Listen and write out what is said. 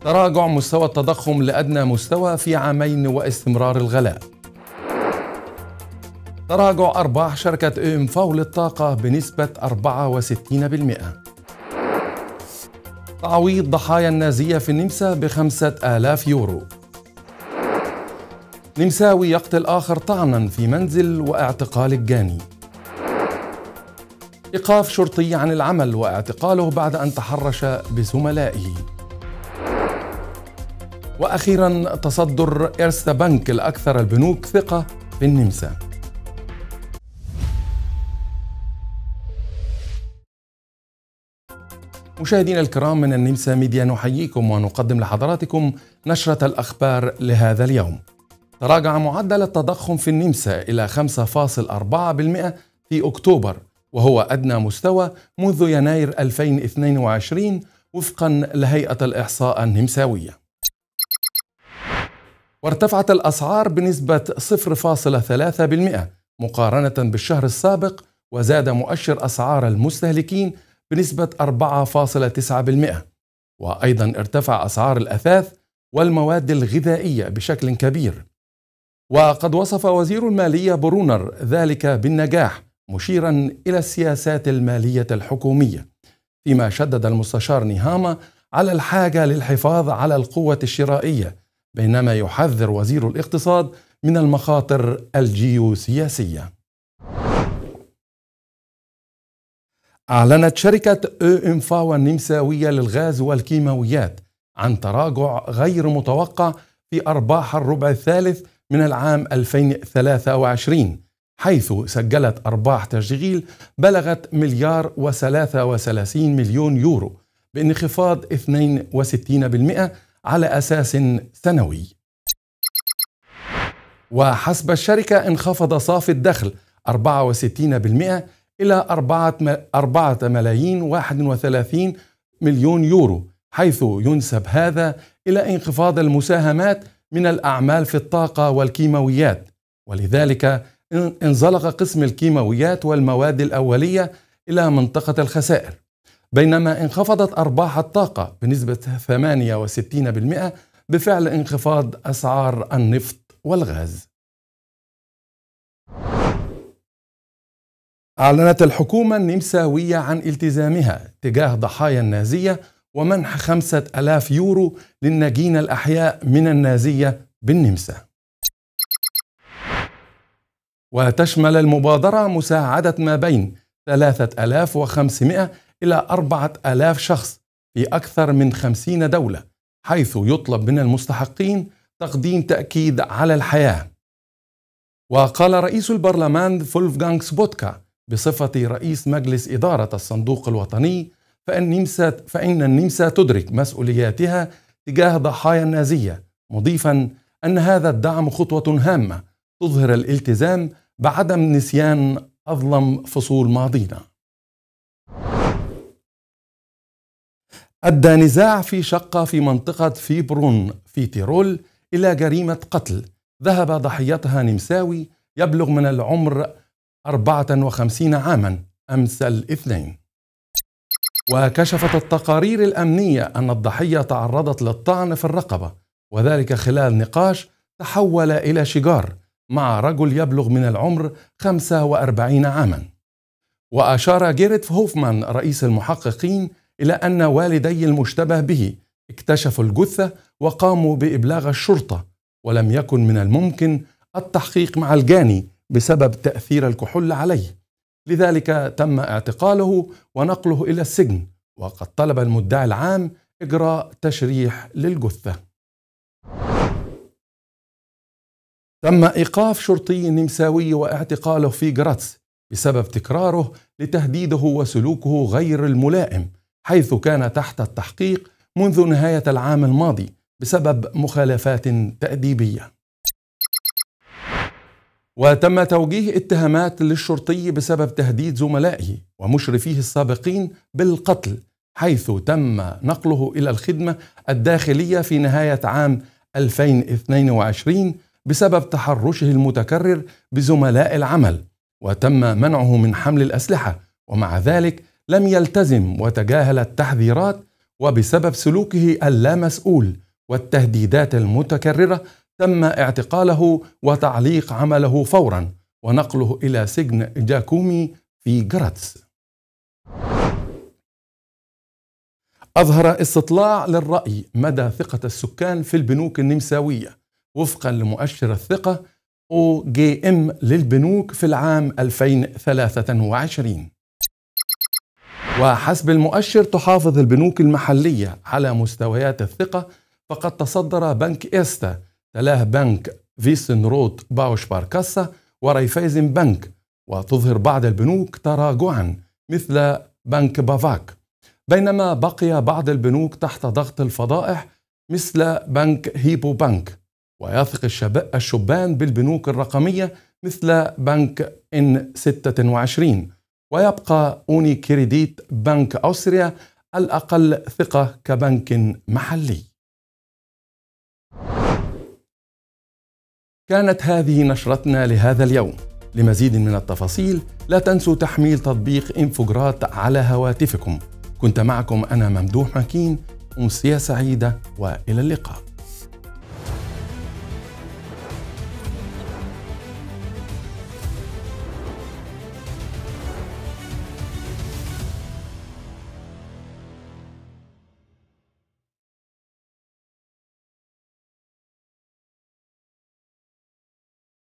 تراجع مستوى التضخم لأدنى مستوى في عامين واستمرار الغلاء تراجع أرباح شركة ام فاو للطاقة بنسبة 64% تعويض ضحايا النازية في النمسا بخمسة آلاف يورو نمساوي يقتل آخر طعنا في منزل واعتقال الجاني إيقاف شرطي عن العمل واعتقاله بعد أن تحرش بزملائه وأخيرا تصدر إرستا بنك الأكثر البنوك ثقة بالنمسا مشاهدينا الكرام من النمسا ميديا نحييكم ونقدم لحضراتكم نشرة الأخبار لهذا اليوم تراجع معدل التضخم في النمسا إلى 5.4% في أكتوبر وهو أدنى مستوى منذ يناير 2022 وفقا لهيئة الإحصاء النمساوية وارتفعت الأسعار بنسبة 0.3% مقارنة بالشهر السابق وزاد مؤشر أسعار المستهلكين بنسبة 4.9% وأيضا ارتفع أسعار الأثاث والمواد الغذائية بشكل كبير وقد وصف وزير المالية برونر ذلك بالنجاح مشيرا إلى السياسات المالية الحكومية فيما شدد المستشار نيهاما على الحاجة للحفاظ على القوة الشرائية بينما يحذر وزير الاقتصاد من المخاطر الجيوسياسية أعلنت شركة أو إنفاوا النمساوية للغاز والكيماويات عن تراجع غير متوقع في أرباح الربع الثالث من العام 2023 حيث سجلت أرباح تشغيل بلغت مليار و33 مليون يورو بانخفاض 62% على أساس سنوي وحسب الشركة انخفض صافي الدخل 64% إلى 4 ملايين 31 مليون يورو حيث ينسب هذا إلى انخفاض المساهمات من الأعمال في الطاقة والكيماويات ولذلك انزلق قسم الكيماويات والمواد الأولية إلى منطقة الخسائر بينما انخفضت أرباح الطاقة بنسبة 68% بفعل انخفاض أسعار النفط والغاز. أعلنت الحكومة النمساوية عن التزامها تجاه ضحايا النازية ومنح خمسة ألاف يورو للناجين الأحياء من النازية بالنمسا وتشمل المبادرة مساعدة ما بين 3500 إلى أربعة آلاف شخص في أكثر من خمسين دولة حيث يطلب من المستحقين تقديم تأكيد على الحياة وقال رئيس البرلمان فولفغانغ سبوتكا بصفة رئيس مجلس إدارة الصندوق الوطني فإن النمسا, فإن النمسا تدرك مسؤولياتها تجاه ضحايا النازية مضيفا أن هذا الدعم خطوة هامة تظهر الالتزام بعدم نسيان أظلم فصول ماضينا أدى نزاع في شقة في منطقة فيبرون في تيرول إلى جريمة قتل ذهب ضحيتها نمساوي يبلغ من العمر 54 عاما أمس الاثنين وكشفت التقارير الأمنية أن الضحية تعرضت للطعن في الرقبة وذلك خلال نقاش تحول إلى شجار مع رجل يبلغ من العمر 45 عاما وأشار جيريت هوفمان رئيس المحققين إلى أن والدي المشتبه به اكتشفوا الجثة وقاموا بإبلاغ الشرطة ولم يكن من الممكن التحقيق مع الجاني بسبب تأثير الكحول عليه لذلك تم اعتقاله ونقله إلى السجن وقد طلب المدعي العام إجراء تشريح للجثة تم إيقاف شرطي نمساوي واعتقاله في جراتس بسبب تكراره لتهديده وسلوكه غير الملائم حيث كان تحت التحقيق منذ نهاية العام الماضي بسبب مخالفات تأديبية. وتم توجيه اتهامات للشرطي بسبب تهديد زملائه ومشرفيه السابقين بالقتل حيث تم نقله إلى الخدمة الداخلية في نهاية عام 2022 بسبب تحرشه المتكرر بزملاء العمل وتم منعه من حمل الأسلحة ومع ذلك لم يلتزم وتجاهل التحذيرات وبسبب سلوكه اللامسؤول والتهديدات المتكررة تم اعتقاله وتعليق عمله فورا ونقله إلى سجن جاكومي في جراتس أظهر استطلاع للرأي مدى ثقة السكان في البنوك النمساوية وفقا لمؤشر الثقة أو جي إم للبنوك في العام 2023 وحسب المؤشر تحافظ البنوك المحلية على مستويات الثقة فقد تصدر بنك إستا تلاه بنك فيسن روت باوش باركاسا وريفايزن بنك وتظهر بعض البنوك تراجعا مثل بنك بافاك بينما بقي بعض البنوك تحت ضغط الفضائح مثل بنك هيبو بنك ويثق الشبان بالبنوك الرقمية مثل بنك إن 26 ويبقى أوني كريديت بنك أوستريا الأقل ثقة كبنك محلي كانت هذه نشرتنا لهذا اليوم لمزيد من التفاصيل لا تنسوا تحميل تطبيق انفوجرات على هواتفكم كنت معكم أنا ممدوح مكين أمسية سعيدة وإلى اللقاء